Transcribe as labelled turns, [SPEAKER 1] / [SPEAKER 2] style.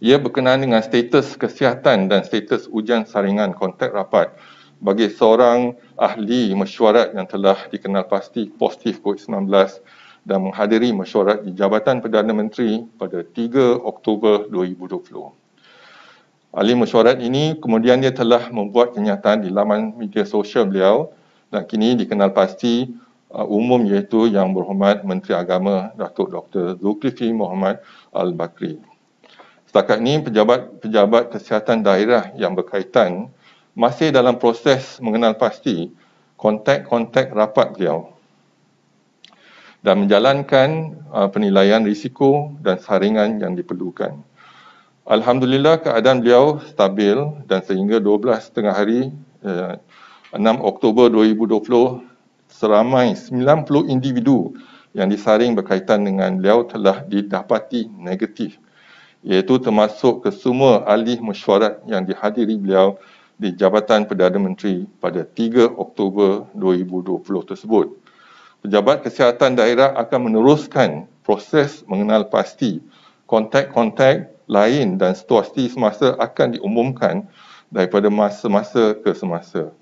[SPEAKER 1] ia berkenaan dengan status kesihatan dan status ujian saringan kontak rapat bagi seorang ahli mesyuarat yang telah dikenal pasti positif COVID-19 dan menghadiri mesyuarat di Jabatan Perdana Menteri pada 3 Oktober 2020. Ahli mesyuarat ini kemudian kemudiannya telah membuat kenyataan di laman media sosial beliau dan kini dikenal pasti uh, umum iaitu Yang Berhormat Menteri Agama Datuk Dr. Zulkifli Muhammad Al-Bakri. Setakat ini pejabat-pejabat kesihatan daerah yang berkaitan masih dalam proses mengenal pasti kontak-kontak rapat beliau dan menjalankan uh, penilaian risiko dan saringan yang diperlukan. Alhamdulillah keadaan beliau stabil dan sehingga 12 setengah hari uh, 6 Oktober 2020 seramai 90 individu yang disaring berkaitan dengan beliau telah didapati negatif iaitu termasuk ke semua ahli mesyuarat yang dihadiri beliau di Jabatan Perdana Menteri pada 3 Oktober 2020 tersebut. Pejabat Kesihatan Daerah akan meneruskan proses mengenal pasti kontak-kontak lain dan situasi semasa akan diumumkan daripada masa-masa ke semasa.